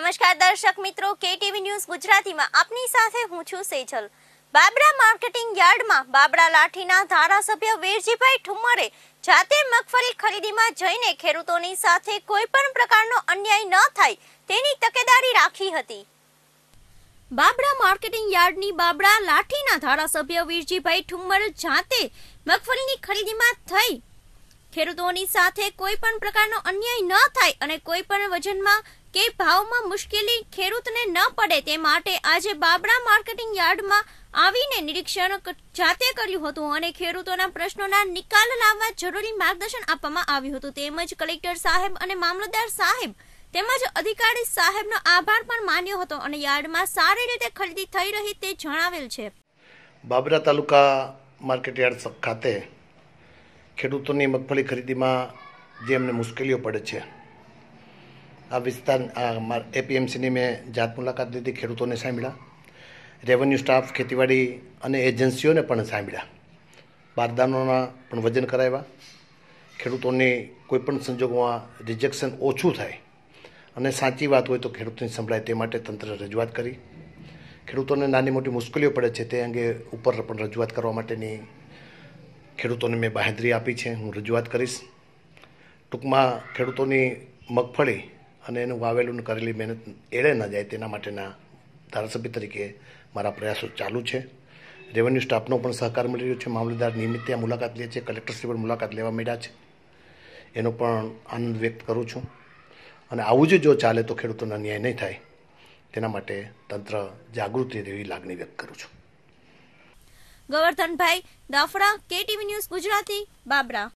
નમસ્કાર દર્શક મિત્રો કેટીવી ન્યૂઝ ગુજરાતીમાં આપની સાથે હું છું સેજલ બાબરા માર્કેટિંગ યાર્ડમાં બાબરા લાઠીના ધારાસભ્ય વીરજીભાઈ ઠુમ્મરે જાતે મગફળી ખરીદીમાં જઈને ખેડૂતોની સાથે કોઈ પણ પ્રકારનો અન્યાય ન થાય તેની તકેદારી રાખી હતી બાબરા માર્કેટિંગ યાર્ડની બાબરા લાઠીના ધારાસભ્ય વીરજીભાઈ ઠુમ્મર જાતે મગફળીની ખરીદીમાં થઈ ખેડૂતોની સાથે કોઈ પણ પ્રકારનો અન્યાય ન થાય અને કોઈ પણ વજનમાં કે ભાવમાં મુશ્કેલી ખેડૂતને ન પડે તે માટે આજે બાબરા માર્કેટિંગ યાર્ડમાં આવીને નિરીક્ષણ જાતે કર્યું હતું અને ખેડૂતોના પ્રશ્નોના નિકાલ લાવવા જરૂરી માર્ગદર્શન આપવામાં આવ્યું હતું તેમજ કલેક્ટર સાહેબ અને મામલતદાર સાહેબ તેમજ અધિકારી સાહેબનો આભાર પણ માન્યો હતો અને યાર્ડમાં સારી રીતે ખરીદી થઈ રહી તે જણાવેલ છે બાબરા તાલુકા માર્કેટ યાર્ડ ખાતે ખેડૂતોની મગફળી ખરીદીમાં જે એમને મુશ્કેલીઓ પડે છે આ વિસ્તાર આ એપીએમસીની મેં જાત મુલાકાત લીધી ખેડૂતોને સાંભળ્યા રેવન્યુ સ્ટાફ ખેતીવાડી અને એજન્સીઓને પણ સાંભળ્યા બારદાનોના પણ વજન કરાવ્યા ખેડૂતોને કોઈપણ સંજોગોમાં રિજેક્શન ઓછું થાય અને સાચી વાત હોય તો ખેડૂતોને સંભળાય તે માટે તંત્ર રજૂઆત કરી ખેડૂતોને નાની મોટી મુશ્કેલીઓ પડે છે તે અંગે ઉપર પણ રજૂઆત કરવા માટેની ખેડૂતોને મેં બાહેંધરી આપી છે હું રજૂઆત કરીશ ટૂંકમાં ખેડૂતોની મગફળી અને એનું વાવેલું કરેલી મહેનત એળે ન જાય તેના માટેના ધારાસભ્ય તરીકે મારા પ્રયાસો ચાલુ છે રેવન્યુ સ્ટાફનો પણ સહકાર મળી રહ્યો છે મામલતદાર નિયમિત ત્યાં મુલાકાત લે છે કલેક્ટરશ્રી પણ મુલાકાત લેવા મળ્યા છે એનો પણ આનંદ વ્યક્ત કરું છું અને આવું જ જો ચાલે તો ખેડૂતોના ન્યાય નહીં થાય તેના માટે તંત્ર જાગૃતિ રહેવી લાગણી વ્યક્ત કરું છું ગોવર્ધનભાઈ દાફડા કેટીવી ન્યૂઝ ગુજરાતી બાબરા